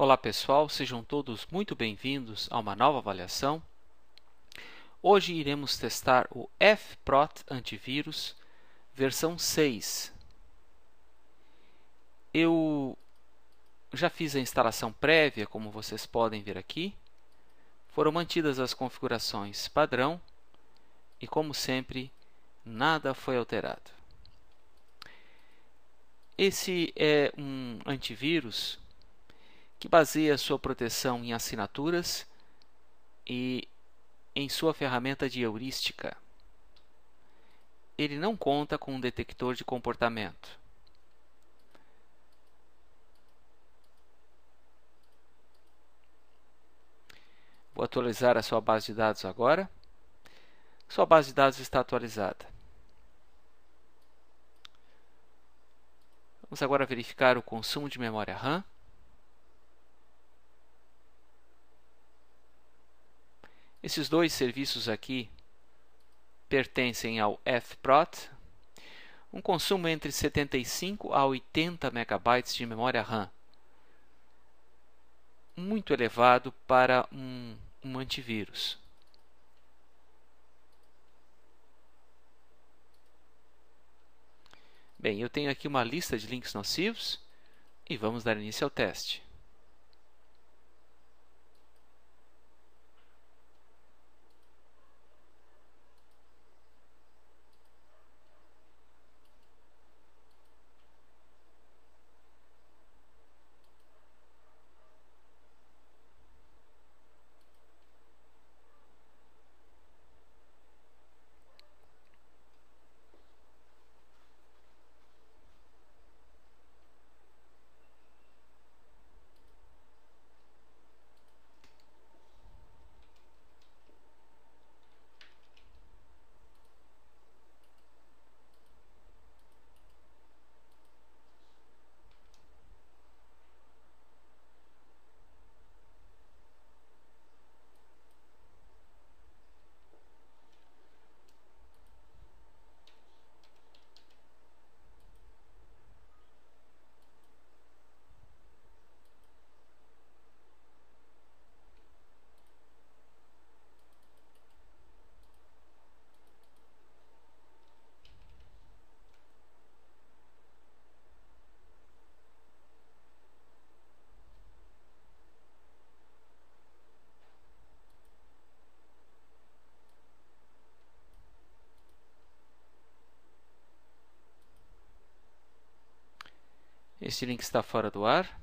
Olá pessoal, sejam todos muito bem-vindos a uma nova avaliação. Hoje iremos testar o FProt antivírus versão 6. Eu já fiz a instalação prévia, como vocês podem ver aqui. Foram mantidas as configurações padrão e, como sempre, nada foi alterado. Esse é um antivírus que baseia sua proteção em assinaturas e em sua ferramenta de heurística. Ele não conta com um detector de comportamento. Vou atualizar a sua base de dados agora. Sua base de dados está atualizada. Vamos agora verificar o consumo de memória RAM. Esses dois serviços aqui pertencem ao FPROT, um consumo entre 75 a 80 MB de memória RAM, muito elevado para um, um antivírus. Bem, eu tenho aqui uma lista de links nocivos e vamos dar início ao teste. Esse link está fora do ar.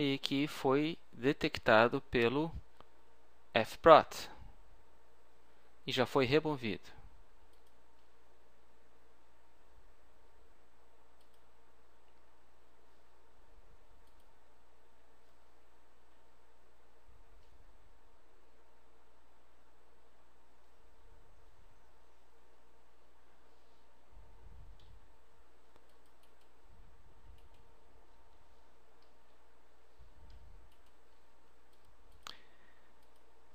e que foi detectado pelo FPROT e já foi removido.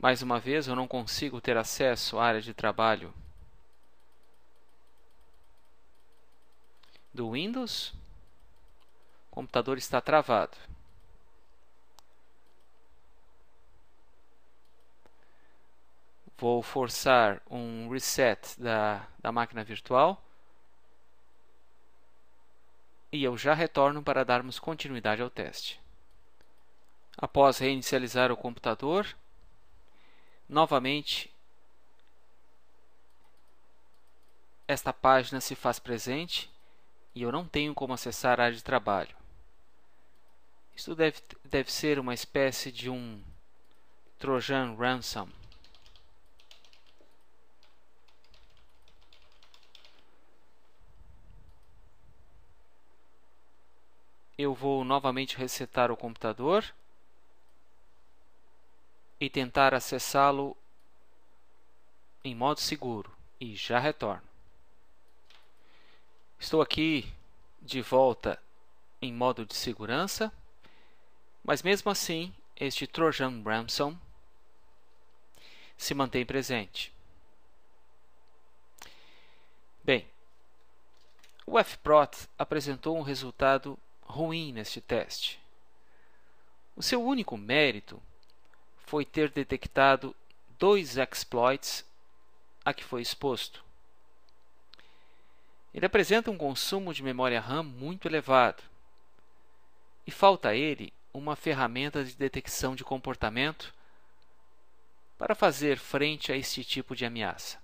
Mais uma vez, eu não consigo ter acesso à área de trabalho do Windows. O computador está travado. Vou forçar um reset da, da máquina virtual e eu já retorno para darmos continuidade ao teste. Após reinicializar o computador, Novamente, esta página se faz presente e eu não tenho como acessar a área de trabalho. Isso deve, deve ser uma espécie de um Trojan Ransom. Eu vou novamente resetar o computador e tentar acessá-lo em modo seguro e já retorno. Estou aqui de volta em modo de segurança, mas mesmo assim, este Trojan Bramson se mantém presente. Bem, o FPROT apresentou um resultado ruim neste teste. O seu único mérito foi ter detectado dois exploits a que foi exposto. Ele apresenta um consumo de memória RAM muito elevado, e falta a ele uma ferramenta de detecção de comportamento para fazer frente a este tipo de ameaça.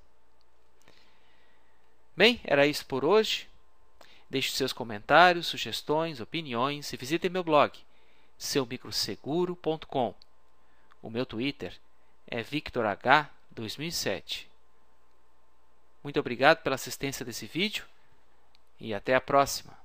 Bem, era isso por hoje. Deixe seus comentários, sugestões, opiniões e visite meu blog, seumicroseguro.com. O meu Twitter é VictorH2007. Muito obrigado pela assistência desse vídeo e até a próxima.